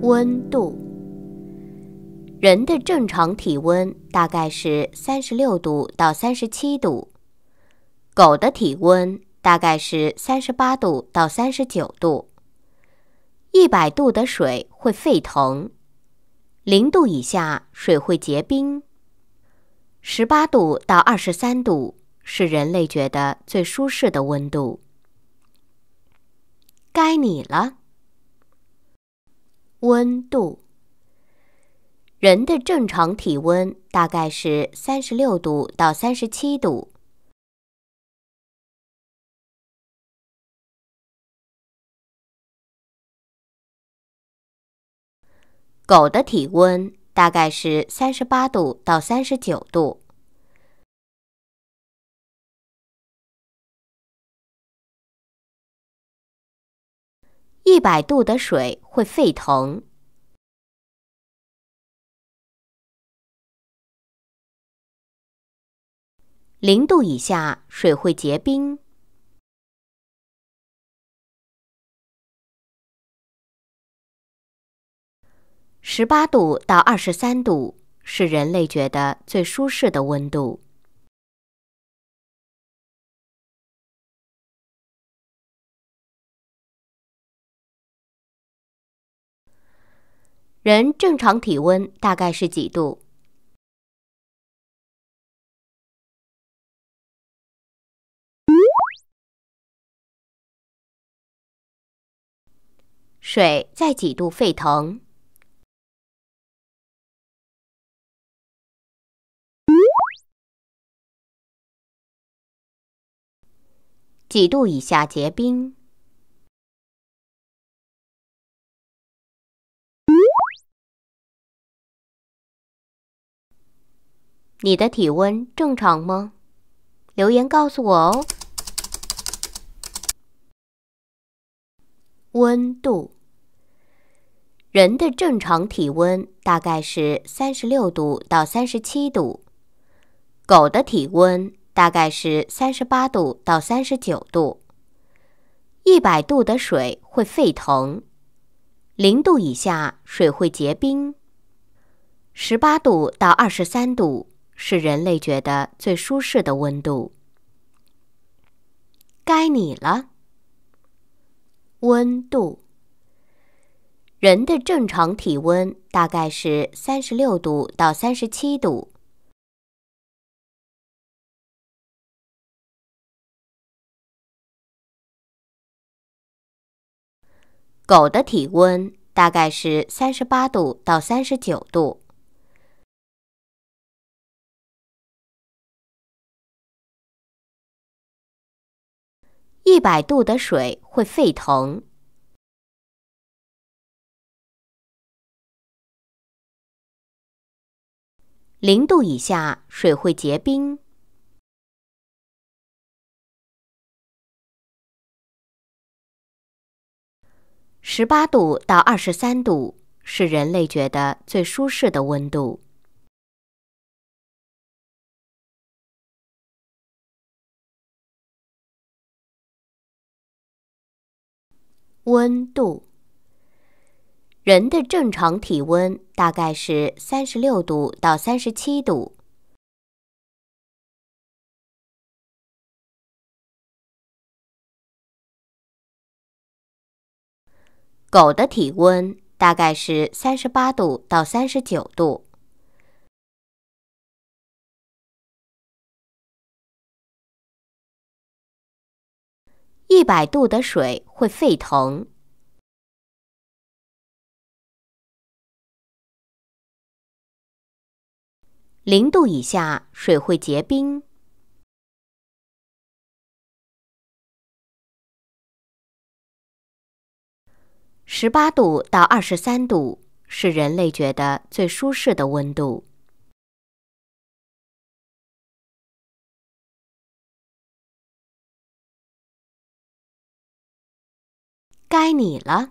温度。人的正常体温大概是三十六度到三十七度，狗的体温大概是三十八度到三十九度。一百度的水会沸腾，零度以下水会结冰。十八度到二十三度是人类觉得最舒适的温度。该你了。温度，人的正常体温大概是三十六度到三十七度，狗的体温大概是三十八度到三十九度。一百度的水会沸腾，零度以下水会结冰，十八度到二十三度是人类觉得最舒适的温度。人正常体温大概是几度？水在几度沸腾？几度以下结冰？你的体温正常吗？留言告诉我哦。温度，人的正常体温大概是三十六度到三十七度，狗的体温大概是三十八度到三十九度。一百度的水会沸腾，零度以下水会结冰，十八度到二十三度。是人类觉得最舒适的温度。该你了。温度，人的正常体温大概是三十六度到三十七度，狗的体温大概是三十八度到三十九度。一百度的水会沸腾，零度以下水会结冰，十八度到二十三度是人类觉得最舒适的温度。温度，人的正常体温大概是三十六度到三十七度，狗的体温大概是三十八度到三十九度。一百度的水会沸腾，零度以下水会结冰，十八度到二十三度是人类觉得最舒适的温度。该你了。